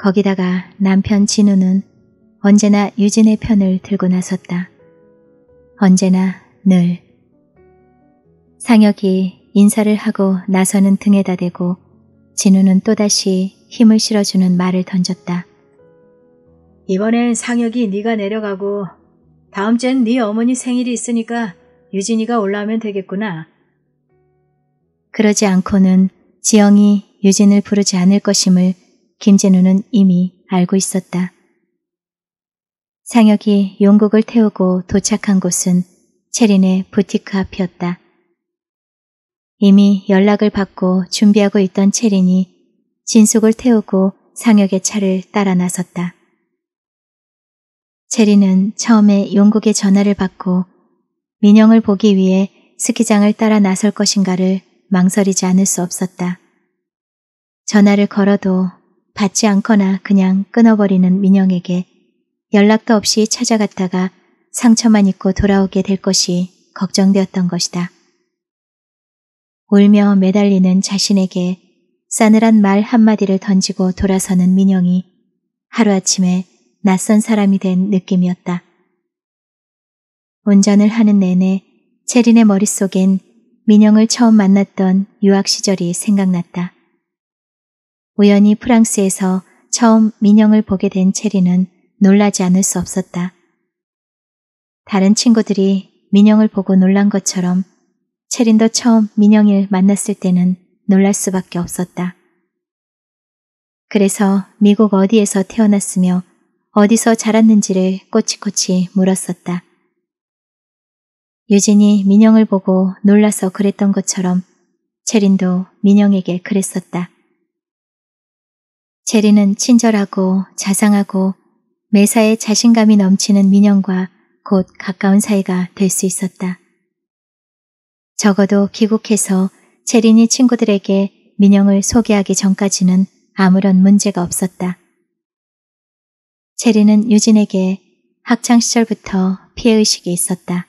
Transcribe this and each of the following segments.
거기다가 남편 진우는 언제나 유진의 편을 들고 나섰다. 언제나 늘. 상혁이 인사를 하고 나서는 등에다 대고 진우는 또다시 힘을 실어주는 말을 던졌다. 이번엔 상혁이 네가 내려가고 다음 주엔 네 어머니 생일이 있으니까 유진이가 올라오면 되겠구나. 그러지 않고는 지영이 유진을 부르지 않을 것임을 김진우는 이미 알고 있었다. 상혁이 용국을 태우고 도착한 곳은 체린의 부티크 앞이었다. 이미 연락을 받고 준비하고 있던 체린이 진숙을 태우고 상혁의 차를 따라 나섰다. 체린은 처음에 용국의 전화를 받고 민영을 보기 위해 스키장을 따라 나설 것인가를 망설이지 않을 수 없었다. 전화를 걸어도 받지 않거나 그냥 끊어버리는 민영에게 연락도 없이 찾아갔다가 상처만 입고 돌아오게 될 것이 걱정되었던 것이다. 울며 매달리는 자신에게 싸늘한 말 한마디를 던지고 돌아서는 민영이 하루아침에 낯선 사람이 된 느낌이었다. 운전을 하는 내내 체린의 머릿속엔 민영을 처음 만났던 유학 시절이 생각났다. 우연히 프랑스에서 처음 민영을 보게 된체린은 놀라지 않을 수 없었다. 다른 친구들이 민영을 보고 놀란 것처럼 체린도 처음 민영이를 만났을 때는 놀랄 수밖에 없었다. 그래서 미국 어디에서 태어났으며 어디서 자랐는지를 꼬치꼬치 물었었다. 유진이 민영을 보고 놀라서 그랬던 것처럼 체린도 민영에게 그랬었다. 체린은 친절하고 자상하고 매사에 자신감이 넘치는 민영과 곧 가까운 사이가 될 수 있었다. 적어도 귀국해서 체린이 친구들에게 민영을 소개하기 전까지는 아무런 문제가 없었다. 체린은 유진에게 학창시절부터 피해의식이 있었다.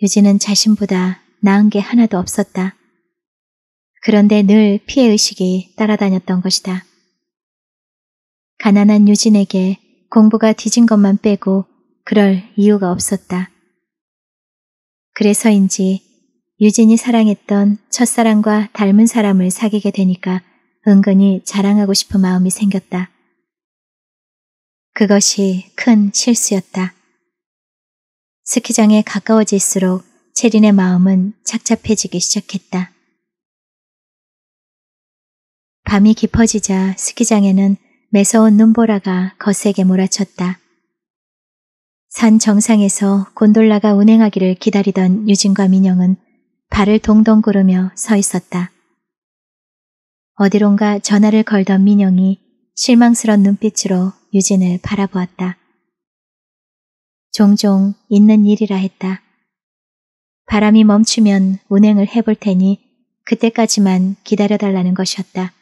유진은 자신보다 나은 게 하나도 없었다. 그런데 늘 피해의식이 따라다녔던 것이다. 가난한 유진에게 공부가 뒤진 것만 빼고 그럴 이유가 없었다. 그래서인지 유진이 사랑했던 첫사랑과 닮은 사람을 사귀게 되니까 은근히 자랑하고 싶은 마음이 생겼다. 그것이 큰 실수였다. 스키장에 가까워질수록 체린의 마음은 착잡해지기 시작했다. 밤이 깊어지자 스키장에는 매서운 눈보라가 거세게 몰아쳤다. 산 정상에서 곤돌라가 운행하기를 기다리던 유진과 민영은 발을 동동 구르며 서 있었다. 어디론가 전화를 걸던 민영이 실망스런 눈빛으로 유진을 바라보았다. 종종 있는 일이라 했다. 바람이 멈추면 운행을 해볼 테니 그때까지만 기다려달라는 것이었다.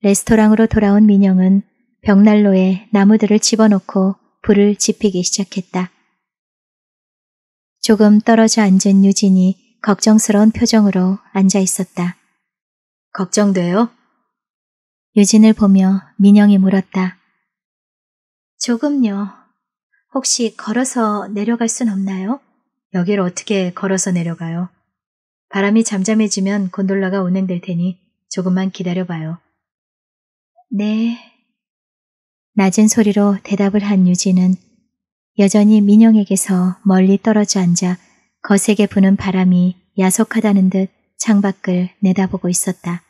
레스토랑으로 돌아온 민영은 벽난로에 나무들을 집어넣고 불을 지피기 시작했다. 조금 떨어져 앉은 유진이 걱정스러운 표정으로 앉아 있었다. 걱정돼요? 유진을 보며 민영이 물었다. 조금요. 혹시 걸어서 내려갈 순 없나요? 여길 어떻게 걸어서 내려가요? 바람이 잠잠해지면 곤돌라가 운행될 테니 조금만 기다려봐요. 네, 낮은 소리로 대답을 한 유진은 여전히 민영에게서 멀리 떨어져 앉아 거세게 부는 바람이 야속하다는 듯 창밖을 내다보고 있었다.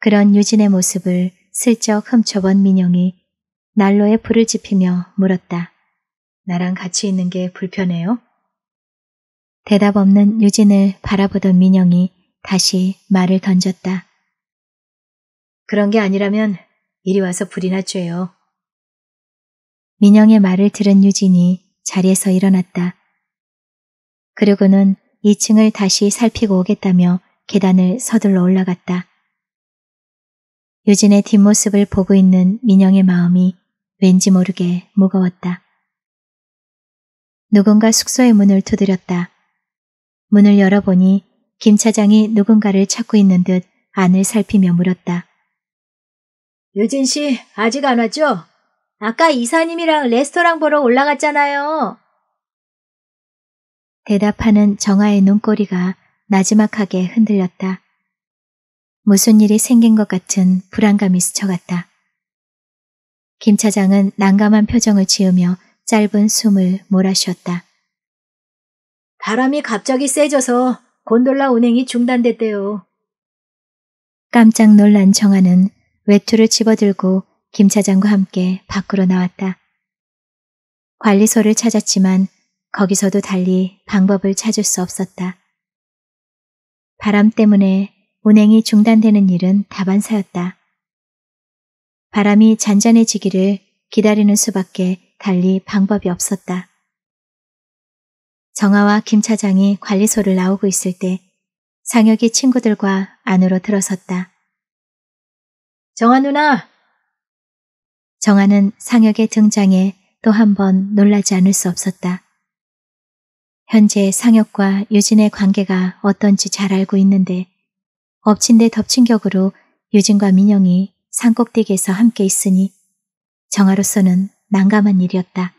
그런 유진의 모습을 슬쩍 훔쳐본 민영이 난로에 불을 지피며 물었다. 나랑 같이 있는 게 불편해요? 대답 없는 유진을 바라보던 민영이 다시 말을 던졌다. 그런 게 아니라면 이리 와서 불이나 쬐요. 민영의 말을 들은 유진이 자리에서 일어났다. 그리고는 2층을 다시 살피고 오겠다며 계단을 서둘러 올라갔다. 유진의 뒷모습을 보고 있는 민영의 마음이 왠지 모르게 무거웠다. 누군가 숙소의 문을 두드렸다. 문을 열어보니 김 차장이 누군가를 찾고 있는 듯 안을 살피며 물었다. 유진 씨, 아직 안 왔죠? 아까 이사님이랑 레스토랑 보러 올라갔잖아요. 대답하는 정아의 눈꼬리가 나지막하게 흔들렸다. 무슨 일이 생긴 것 같은 불안감이 스쳐갔다. 김 차장은 난감한 표정을 지으며 짧은 숨을 몰아쉬었다. 바람이 갑자기 세져서 곤돌라 운행이 중단됐대요. 깜짝 놀란 정아는 외투를 집어들고 김 차장과 함께 밖으로 나왔다. 관리소를 찾았지만 거기서도 달리 방법을 찾을 수 없었다. 바람 때문에 운행이 중단되는 일은 다반사였다. 바람이 잔잔해지기를 기다리는 수밖에 달리 방법이 없었다. 정아와 김 차장이 관리소를 나오고 있을 때 상혁이 친구들과 안으로 들어섰다. 정아 누나! 정아는 상혁의 등장에 또 한 번 놀라지 않을 수 없었다. 현재 상혁과 유진의 관계가 어떤지 잘 알고 있는데 엎친 데 덮친 격으로 유진과 민영이 산꼭대기에서 함께 있으니 정아로서는 난감한 일이었다.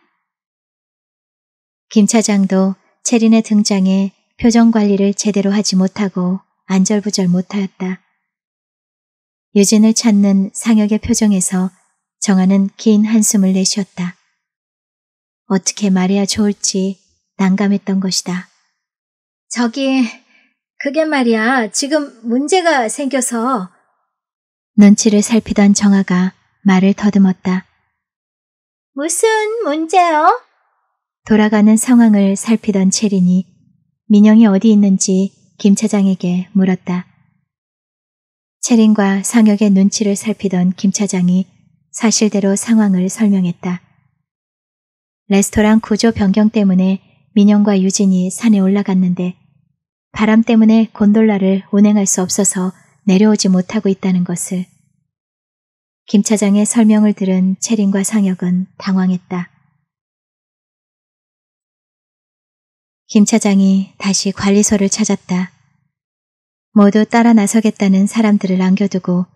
김 차장도 체린의 등장에 표정 관리를 제대로 하지 못하고 안절부절 못하였다. 유진을 찾는 상혁의 표정에서 정아는 긴 한숨을 내쉬었다. 어떻게 말해야 좋을지 난감했던 것이다. 저기, 그게 말이야. 지금 문제가 생겨서. 눈치를 살피던 정아가 말을 더듬었다. 무슨 문제요? 돌아가는 상황을 살피던 채린이 민영이 어디 있는지 김 차장에게 물었다. 채린과 상혁의 눈치를 살피던 김 차장이 사실대로 상황을 설명했다. 레스토랑 구조 변경 때문에 민영과 유진이 산에 올라갔는데 바람 때문에 곤돌라를 운행할 수 없어서 내려오지 못하고 있다는 것을. 김 차장의 설명을 들은 채린과 상혁은 당황했다. 김 차장이 다시 관리소를 찾았다. 모두 따라 나서겠다는 사람들을 남겨두고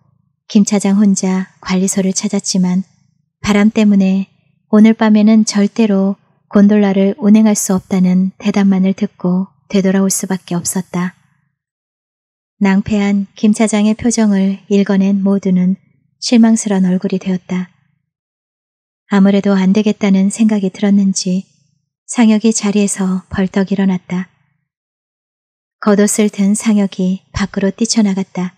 김 차장 혼자 관리소를 찾았지만 바람 때문에 오늘 밤에는 절대로 곤돌라를 운행할 수 없다는 대답만을 듣고 되돌아올 수밖에 없었다. 낭패한 김 차장의 표정을 읽어낸 모두는 실망스런 얼굴이 되었다. 아무래도 안 되겠다는 생각이 들었는지 상혁이 자리에서 벌떡 일어났다. 겉옷을 든 상혁이 밖으로 뛰쳐나갔다.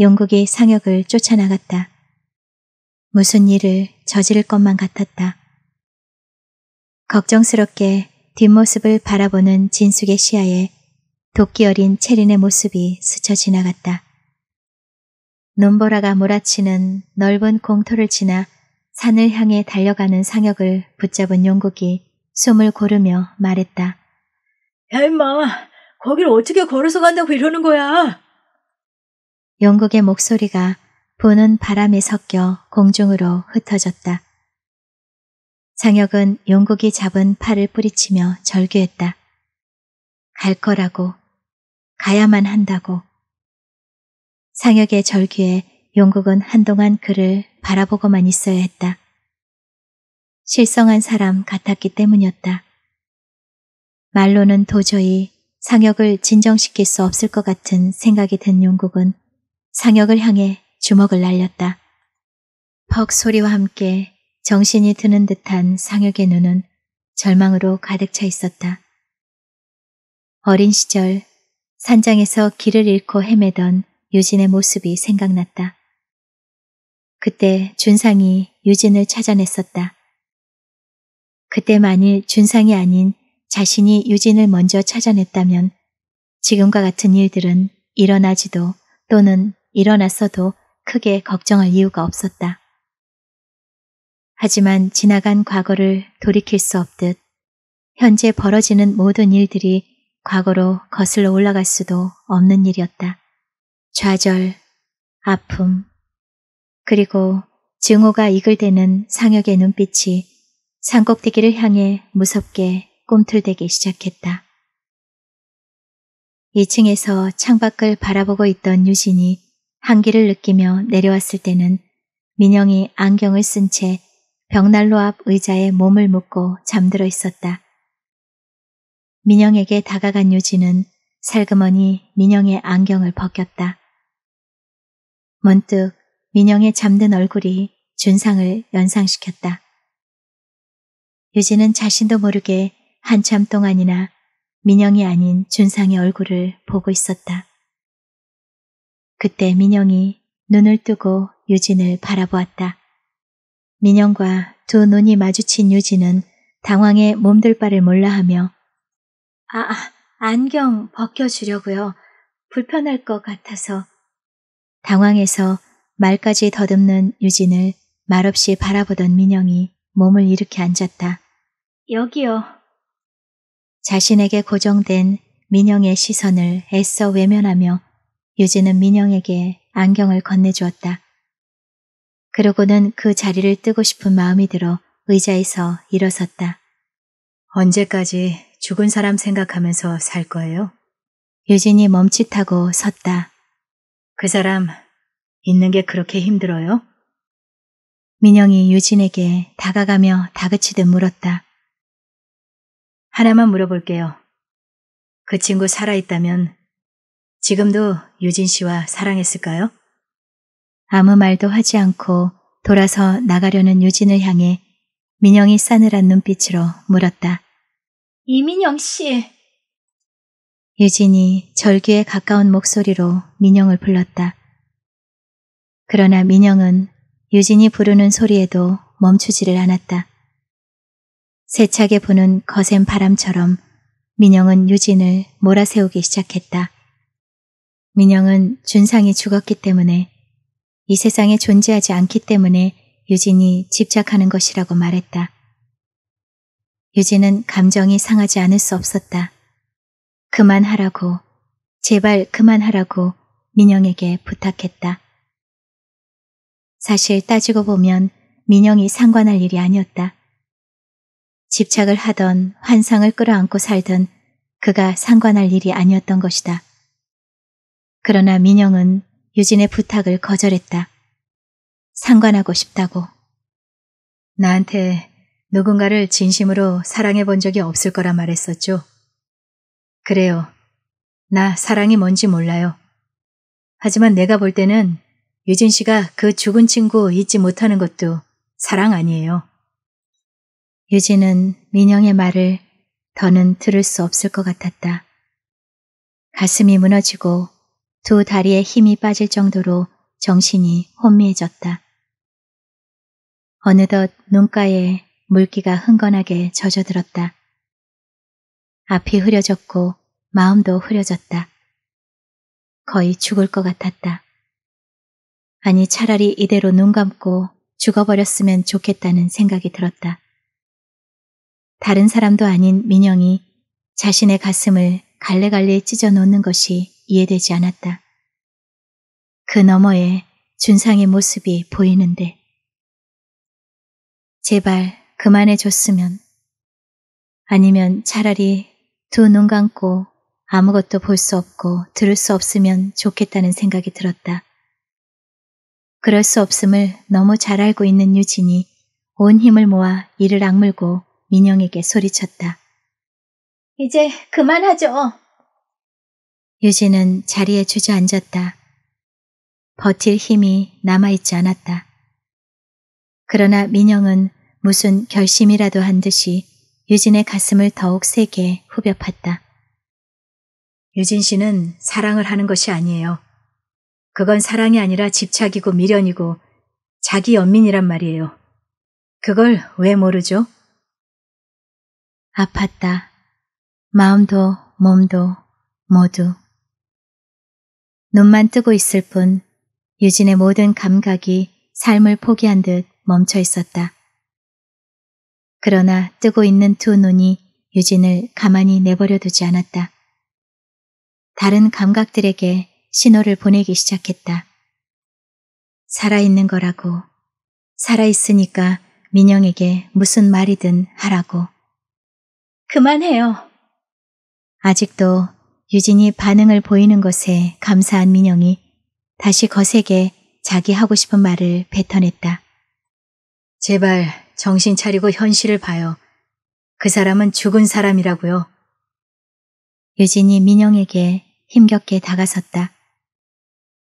용국이 상혁을 쫓아나갔다. 무슨 일을 저지를 것만 같았다. 걱정스럽게 뒷모습을 바라보는 진숙의 시야에 도끼 어린 체린의 모습이 스쳐 지나갔다. 눈보라가 몰아치는 넓은 공터를 지나 산을 향해 달려가는 상혁을 붙잡은 용국이 숨을 고르며 말했다. 야, 임마, 거기를 어떻게 걸어서 간다고 이러는 거야? 영국의 목소리가 부는 바람에 섞여 공중으로 흩어졌다. 장혁은 용국이 잡은 팔을 뿌리치며 절규했다. 갈 거라고, 가야만 한다고. 상혁의 절규에 용국은 한동안 그를 바라보고만 있어야 했다. 실성한 사람 같았기 때문이었다. 말로는 도저히 상혁을 진정시킬 수 없을 것 같은 생각이 든 용국은 상혁을 향해 주먹을 날렸다. 퍽 소리와 함께 정신이 드는 듯한 상혁의 눈은 절망으로 가득 차 있었다. 어린 시절 산장에서 길을 잃고 헤매던 유진의 모습이 생각났다. 그때 준상이 유진을 찾아냈었다. 그때 만일 준상이 아닌 자신이 유진을 먼저 찾아냈다면 지금과 같은 일들은 일어나지도 또는 일어났어도 크게 걱정할 이유가 없었다. 하지만 지나간 과거를 돌이킬 수 없듯 현재 벌어지는 모든 일들이 과거로 거슬러 올라갈 수도 없는 일이었다. 좌절, 아픔, 그리고 증오가 이글대는 상혁의 눈빛이 산꼭대기를 향해 무섭게 꿈틀대기 시작했다. 2층에서 창밖을 바라보고 있던 유진이 한기를 느끼며 내려왔을 때는 민영이 안경을 쓴 채 벽난로 앞 의자에 몸을 묶고 잠들어 있었다. 민영에게 다가간 유진은 살그머니 민영의 안경을 벗겼다. 문득 민영의 잠든 얼굴이 준상을 연상시켰다. 유진은 자신도 모르게 한참 동안이나 민영이 아닌 준상의 얼굴을 보고 있었다. 그때 민영이 눈을 뜨고 유진을 바라보았다. 민영과 두 눈이 마주친 유진은 당황해 몸둘 바를 몰라하며 아, 안경 벗겨주려고요. 불편할 것 같아서. 당황해서 말까지 더듬는 유진을 말없이 바라보던 민영이 몸을 일으켜 앉았다. 여기요. 자신에게 고정된 민영의 시선을 애써 외면하며 유진은 민영에게 안경을 건네주었다. 그러고는 그 자리를 뜨고 싶은 마음이 들어 의자에서 일어섰다. 언제까지 죽은 사람 생각하면서 살 거예요? 유진이 멈칫하고 섰다. 그 사람 있는 게 그렇게 힘들어요? 민영이 유진에게 다가가며 다그치듯 물었다. 하나만 물어볼게요. 그 친구 살아있다면 지금도 유진 씨와 사랑했을까요? 아무 말도 하지 않고 돌아서 나가려는 유진을 향해 민영이 싸늘한 눈빛으로 물었다. 이민영 씨. 유진이 절규에 가까운 목소리로 민영을 불렀다. 그러나 민영은 유진이 부르는 소리에도 멈추지를 않았다. 세차게 부는 거센 바람처럼 민영은 유진을 몰아세우기 시작했다. 민영은 준상이 죽었기 때문에 이 세상에 존재하지 않기 때문에 유진이 집착하는 것이라고 말했다. 유진은 감정이 상하지 않을 수 없었다. 그만하라고, 제발 그만하라고 민영에게 부탁했다. 사실 따지고 보면 민영이 상관할 일이 아니었다. 집착을 하던 환상을 끌어안고 살던 그가 상관할 일이 아니었던 것이다. 그러나 민영은 유진의 부탁을 거절했다. 상관하고 싶다고. 나한테 누군가를 진심으로 사랑해 본 적이 없을 거라 말했었죠. 그래요. 나 사랑이 뭔지 몰라요. 하지만 내가 볼 때는 유진 씨가 그 죽은 친구 잊지 못하는 것도 사랑 아니에요. 유진은 민영의 말을 더는 들을 수 없을 것 같았다. 가슴이 무너지고 두 다리에 힘이 빠질 정도로 정신이 혼미해졌다. 어느덧 눈가에 물기가 흥건하게 젖어들었다. 앞이 흐려졌고 마음도 흐려졌다. 거의 죽을 것 같았다. 아니 차라리 이대로 눈 감고 죽어버렸으면 좋겠다는 생각이 들었다. 다른 사람도 아닌 민영이 자신의 가슴을 갈래갈래 찢어 놓는 것이 이해되지 않았다. 그 너머에 준상의 모습이 보이는데. 제발 그만해줬으면. 아니면 차라리 두 눈 감고 아무것도 볼 수 없고 들을 수 없으면 좋겠다는 생각이 들었다. 그럴 수 없음을 너무 잘 알고 있는 유진이 온 힘을 모아 이를 악물고 민영에게 소리쳤다. 이제 그만하죠. 유진은 자리에 주저앉았다. 버틸 힘이 남아있지 않았다. 그러나 민영은 무슨 결심이라도 한 듯이 유진의 가슴을 더욱 세게 후벼팠다. 유진 씨는 사랑을 하는 것이 아니에요. 그건 사랑이 아니라 집착이고 미련이고 자기 연민이란 말이에요. 그걸 왜 모르죠? 아팠다. 마음도 몸도 모두. 눈만 뜨고 있을 뿐 유진의 모든 감각이 삶을 포기한 듯 멈춰 있었다. 그러나 뜨고 있는 두 눈이 유진을 가만히 내버려 두지 않았다. 다른 감각들에게 신호를 보내기 시작했다. 살아있는 거라고, 살아있으니까 민영에게 무슨 말이든 하라고. 그만해요. 아직도 유진이 반응을 보이는 것에 감사한 민영이 다시 거세게 자기 하고 싶은 말을 뱉어냈다. 제발 정신 차리고 현실을 봐요. 그 사람은 죽은 사람이라고요. 유진이 민영에게 힘겹게 다가섰다.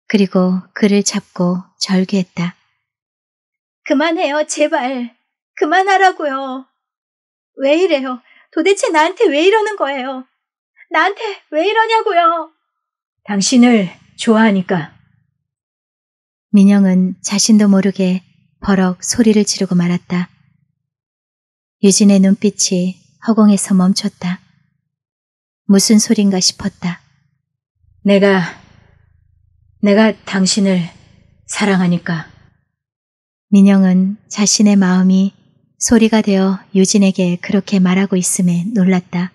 그리고 그를 잡고 절규했다. 그만해요, 제발. 그만하라고요. 왜 이래요? 도대체 나한테 왜 이러는 거예요? 나한테 왜 이러냐고요? 당신을 좋아하니까. 민영은 자신도 모르게 버럭 소리를 지르고 말았다. 유진의 눈빛이 허공에서 멈췄다. 무슨 소린가 싶었다. 내가, 내가 당신을 사랑하니까. 민영은 자신의 마음이 소리가 되어 유진에게 그렇게 말하고 있음에 놀랐다.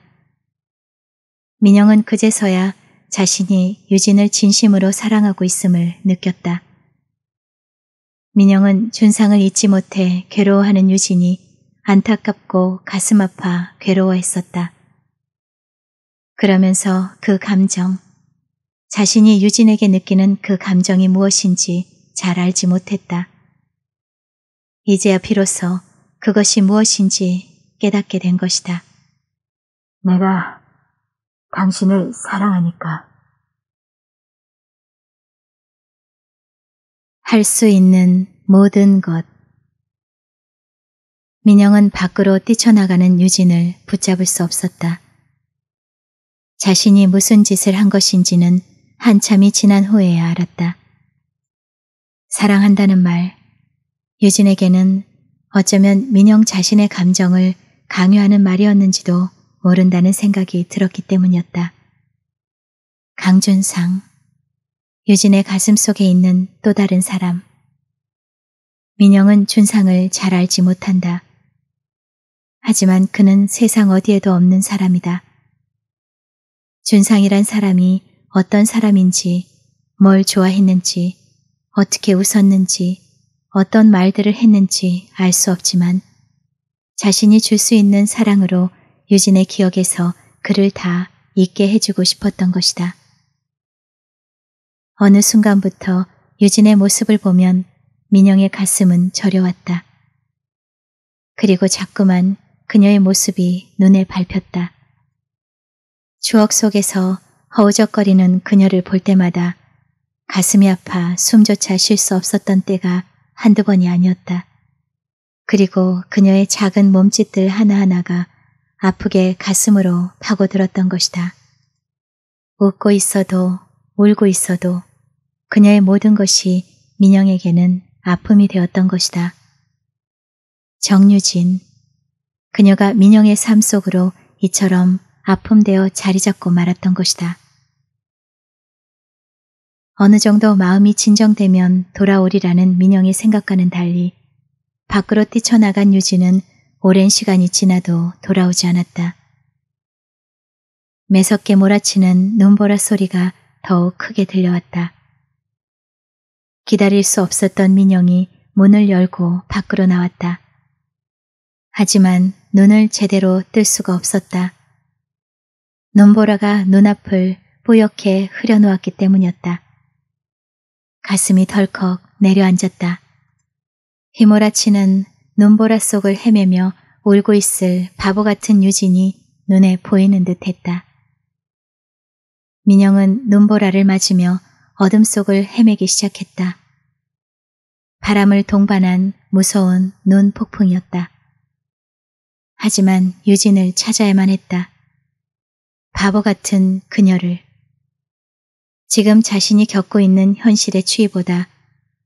민영은 그제서야 자신이 유진을 진심으로 사랑하고 있음을 느꼈다. 민영은 준상을 잊지 못해 괴로워하는 유진이 안타깝고 가슴 아파 괴로워했었다. 그러면서 그 감정, 자신이 유진에게 느끼는 그 감정이 무엇인지 잘 알지 못했다. 이제야 비로소 그것이 무엇인지 깨닫게 된 것이다. 내가 당신을 사랑하니까. 할 수 있는 모든 것. 민영은 밖으로 뛰쳐나가는 유진을 붙잡을 수 없었다. 자신이 무슨 짓을 한 것인지는 한참이 지난 후에야 알았다. 사랑한다는 말, 유진에게는 어쩌면 민영 자신의 감정을 강요하는 말이었는지도 모른다는 생각이 들었기 때문이었다. 강준상, 유진의 가슴 속에 있는 또 다른 사람. 민영은 준상을 잘 알지 못한다. 하지만 그는 세상 어디에도 없는 사람이다. 준상이란 사람이 어떤 사람인지, 뭘 좋아했는지, 어떻게 웃었는지, 어떤 말들을 했는지 알 수 없지만 자신이 줄 수 있는 사랑으로 유진의 기억에서 그를 다 잊게 해주고 싶었던 것이다. 어느 순간부터 유진의 모습을 보면 민영의 가슴은 저려왔다. 그리고 자꾸만 그녀의 모습이 눈에 밟혔다. 추억 속에서 허우적거리는 그녀를 볼 때마다 가슴이 아파 숨조차 쉴 수 없었던 때가 한두 번이 아니었다. 그리고 그녀의 작은 몸짓들 하나하나가 아프게 가슴으로 파고들었던 것이다. 웃고 있어도 울고 있어도 그녀의 모든 것이 민영에게는 아픔이 되었던 것이다. 정유진 그녀가 민영의 삶 속으로 이처럼 아픔되어 자리 잡고 말았던 것이다. 어느 정도 마음이 진정되면 돌아오리라는 민영의 생각과는 달리 밖으로 뛰쳐나간 유진은 오랜 시간이 지나도 돌아오지 않았다. 매섭게 몰아치는 눈보라 소리가 더욱 크게 들려왔다. 기다릴 수 없었던 민영이 문을 열고 밖으로 나왔다. 하지만 눈을 제대로 뜰 수가 없었다. 눈보라가 눈앞을 뿌옇게 흐려놓았기 때문이었다. 가슴이 덜컥 내려앉았다. 휘몰아치는 눈보라 속을 헤매며 울고 있을 바보 같은 유진이 눈에 보이는 듯 했다. 민영은 눈보라를 맞으며 어둠 속을 헤매기 시작했다. 바람을 동반한 무서운 눈 폭풍이었다. 하지만 유진을 찾아야만 했다. 바보 같은 그녀를. 지금 자신이 겪고 있는 현실의 추위보다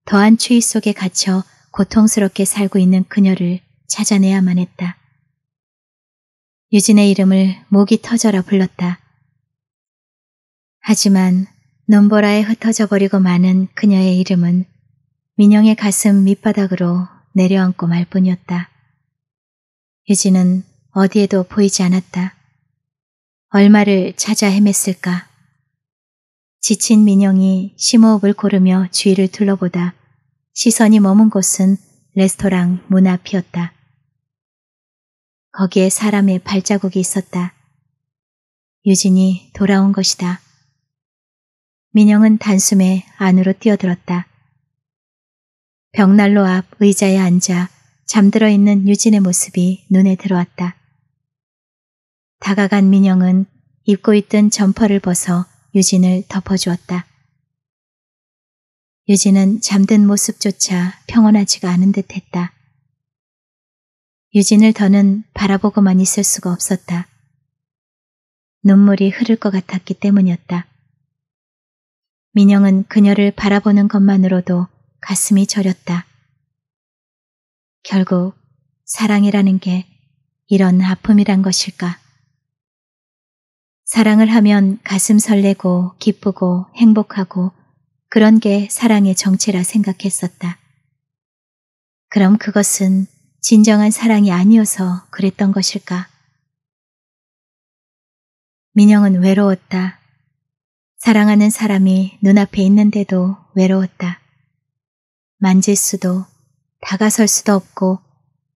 더한 추위 속에 갇혀 고통스럽게 살고 있는 그녀를 찾아내야만 했다. 유진의 이름을 목이 터져라 불렀다. 하지만 넘보라에 흩어져 버리고 마는 그녀의 이름은 민영의 가슴 밑바닥으로 내려앉고 말 뿐이었다. 유진은 어디에도 보이지 않았다. 얼마를 찾아 헤맸을까? 지친 민영이 심호흡을 고르며 주위를 둘러보다 시선이 머문 곳은 레스토랑 문 앞이었다. 거기에 사람의 발자국이 있었다. 유진이 돌아온 것이다. 민영은 단숨에 안으로 뛰어들었다. 벽난로 앞 의자에 앉아 잠들어 있는 유진의 모습이 눈에 들어왔다. 다가간 민영은 입고 있던 점퍼를 벗어 유진을 덮어주었다. 유진은 잠든 모습조차 평온하지가 않은 듯했다. 유진을 더는 바라보고만 있을 수가 없었다. 눈물이 흐를 것 같았기 때문이었다. 민영은 그녀를 바라보는 것만으로도 가슴이 저렸다. 결국 사랑이라는 게 이런 아픔이란 것일까? 사랑을 하면 가슴 설레고 기쁘고 행복하고 그런 게 사랑의 정체라 생각했었다. 그럼 그것은 진정한 사랑이 아니어서 그랬던 것일까? 민영은 외로웠다. 사랑하는 사람이 눈앞에 있는데도 외로웠다. 만질 수도 다가설 수도 없고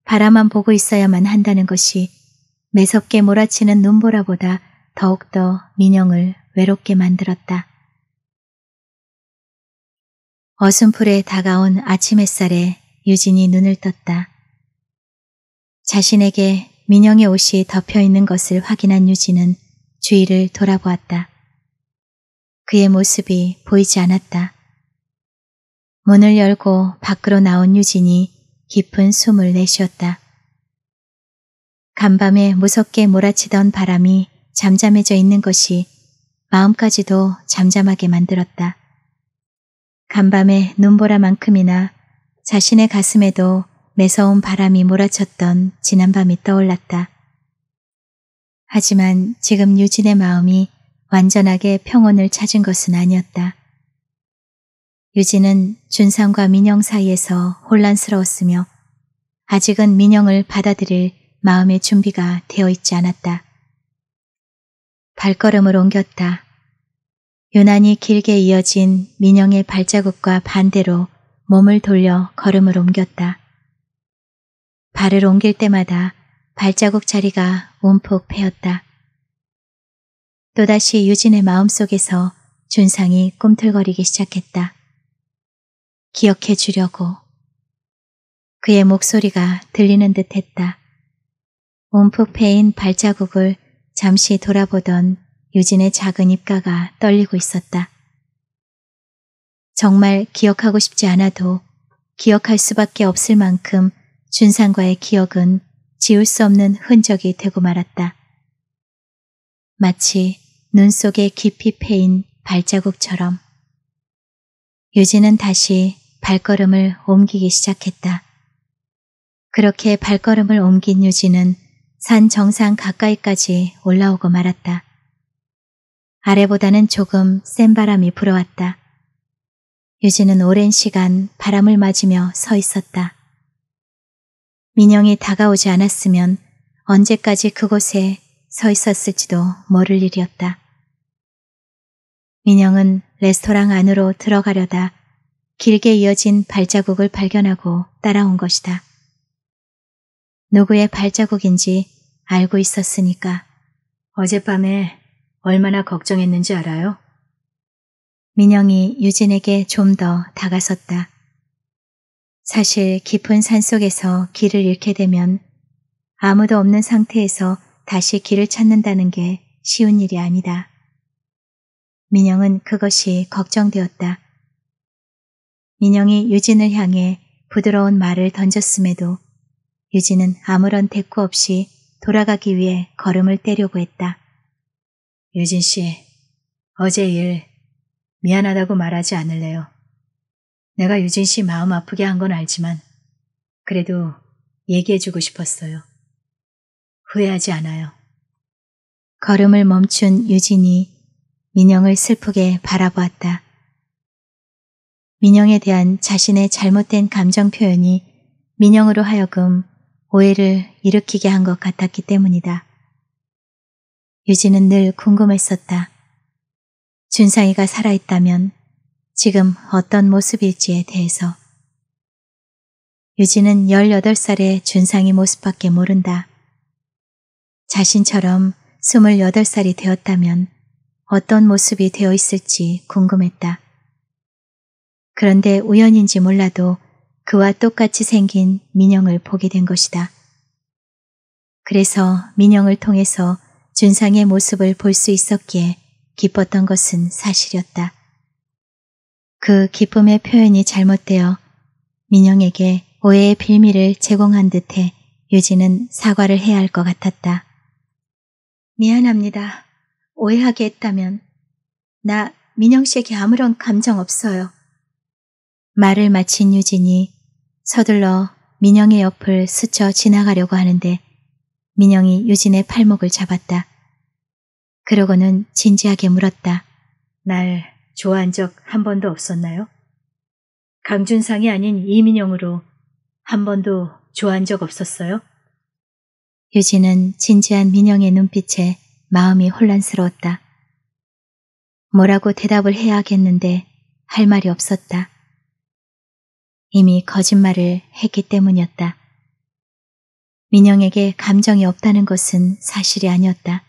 바라만 보고 있어야만 한다는 것이 매섭게 몰아치는 눈보라보다 더욱더 민영을 외롭게 만들었다. 어슴풀에 다가온 아침 햇살에 유진이 눈을 떴다. 자신에게 민영의 옷이 덮여 있는 것을 확인한 유진은 주위를 돌아보았다. 그의 모습이 보이지 않았다. 문을 열고 밖으로 나온 유진이 깊은 숨을 내쉬었다. 간밤에 무섭게 몰아치던 바람이 잠잠해져 있는 것이 마음까지도 잠잠하게 만들었다. 간밤에 눈보라만큼이나 자신의 가슴에도 매서운 바람이 몰아쳤던 지난밤이 떠올랐다. 하지만 지금 유진의 마음이 완전하게 평온을 찾은 것은 아니었다. 유진은 준상과 민영 사이에서 혼란스러웠으며 아직은 민영을 받아들일 마음의 준비가 되어 있지 않았다. 발걸음을 옮겼다. 유난히 길게 이어진 민영의 발자국과 반대로 몸을 돌려 걸음을 옮겼다. 발을 옮길 때마다 발자국 자리가 움푹 패였다. 또다시 유진의 마음속에서 준상이 꿈틀거리기 시작했다. 기억해 주려고. 그의 목소리가 들리는 듯 했다. 움푹 패인 발자국을 잠시 돌아보던 유진의 작은 입가가 떨리고 있었다. 정말 기억하고 싶지 않아도 기억할 수밖에 없을 만큼 준상과의 기억은 지울 수 없는 흔적이 되고 말았다. 마치 눈 속에 깊이 패인 발자국처럼 유진은 다시 발걸음을 옮기기 시작했다. 그렇게 발걸음을 옮긴 유진은 산 정상 가까이까지 올라오고 말았다. 아래보다는 조금 센 바람이 불어왔다. 유진은 오랜 시간 바람을 맞으며 서 있었다. 민영이 다가오지 않았으면 언제까지 그곳에 서 있었을지도 모를 일이었다. 민영은 레스토랑 안으로 들어가려다 길게 이어진 발자국을 발견하고 따라온 것이다. 누구의 발자국인지 알고 있었으니까 어젯밤에 얼마나 걱정했는지 알아요? 민영이 유진에게 좀 더 다가섰다. 사실 깊은 산속에서 길을 잃게 되면 아무도 없는 상태에서 다시 길을 찾는다는 게 쉬운 일이 아니다. 민영은 그것이 걱정되었다. 민영이 유진을 향해 부드러운 말을 던졌음에도 유진은 아무런 대꾸 없이 돌아가기 위해 걸음을 떼려고 했다. 유진 씨, 어제 일 미안하다고 말하지 않을래요. 내가 유진 씨 마음 아프게 한 건 알지만 그래도 얘기해주고 싶었어요. 후회하지 않아요. 걸음을 멈춘 유진이 민영을 슬프게 바라보았다. 민영에 대한 자신의 잘못된 감정 표현이 민영으로 하여금 오해를 일으키게 한 것 같았기 때문이다. 유진은 늘 궁금했었다. 준상이가 살아있다면 지금 어떤 모습일지에 대해서. 유진은 18살의 준상이 모습밖에 모른다. 자신처럼 28살이 되었다면 어떤 모습이 되어 있을지 궁금했다. 그런데 우연인지 몰라도 그와 똑같이 생긴 민영을 보게 된 것이다. 그래서 민영을 통해서 준상의 모습을 볼 수 있었기에 기뻤던 것은 사실이었다. 그 기쁨의 표현이 잘못되어 민영에게 오해의 빌미를 제공한 듯해 유진은 사과를 해야 할 것 같았다. 미안합니다. 오해하게 했다면. 나 민영 씨에게 아무런 감정 없어요. 말을 마친 유진이 서둘러 민영의 옆을 스쳐 지나가려고 하는데 민영이 유진의 팔목을 잡았다. 그러고는 진지하게 물었다. 날 좋아한 적 한 번도 없었나요? 강준상이 아닌 이민영으로 한 번도 좋아한 적 없었어요? 유진은 진지한 민영의 눈빛에 마음이 혼란스러웠다. 뭐라고 대답을 해야 하겠는데 할 말이 없었다. 이미 거짓말을 했기 때문이었다. 민영에게 감정이 없다는 것은 사실이 아니었다.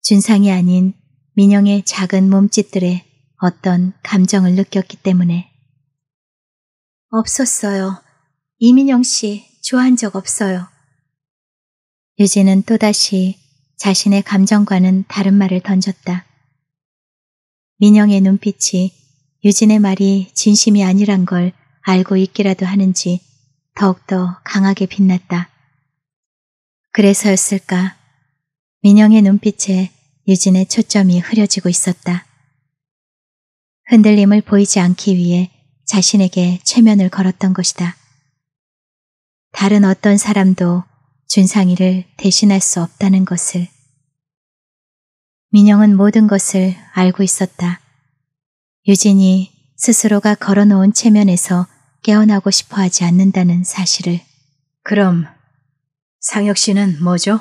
준상이 아닌 민영의 작은 몸짓들에 어떤 감정을 느꼈기 때문에. 없었어요. 이민영 씨 좋아한 적 없어요. 유진은 또다시 자신의 감정과는 다른 말을 던졌다. 민영의 눈빛이 유진의 말이 진심이 아니란 걸 알고 있기라도 하는지 더욱더 강하게 빛났다. 그래서였을까 민영의 눈빛에 유진의 초점이 흐려지고 있었다. 흔들림을 보이지 않기 위해 자신에게 최면을 걸었던 것이다. 다른 어떤 사람도 준상이를 대신할 수 없다는 것을. 민영은 모든 것을 알고 있었다. 유진이 스스로가 걸어놓은 체면에서 깨어나고 싶어 하지 않는다는 사실을. 그럼 상혁 씨는 뭐죠?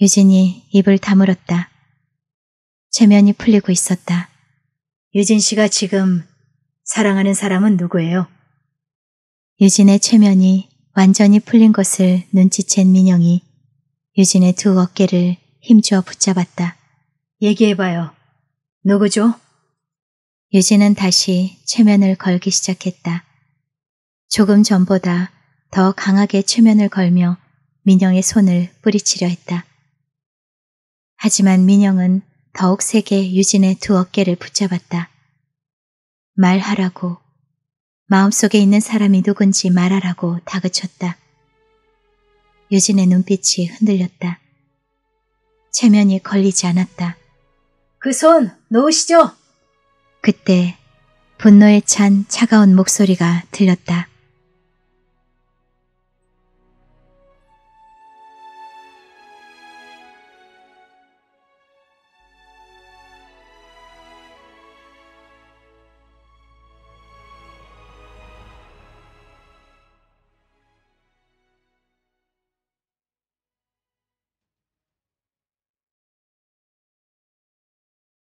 유진이 입을 다물었다. 최면이 풀리고 있었다. 유진 씨가 지금 사랑하는 사람은 누구예요? 유진의 최면이 완전히 풀린 것을 눈치챈 민영이 유진의 두 어깨를 힘주어 붙잡았다. 얘기해봐요. 누구죠? 유진은 다시 최면을 걸기 시작했다. 조금 전보다 더 강하게 최면을 걸며 민영의 손을 뿌리치려 했다. 하지만 민영은 더욱 세게 유진의 두 어깨를 붙잡았다. 말하라고. 마음속에 있는 사람이 누군지 말하라고 다그쳤다. 유진의 눈빛이 흔들렸다. 체면이 걸리지 않았다. 그 손 놓으시죠. 그때 분노에 찬 차가운 목소리가 들렸다.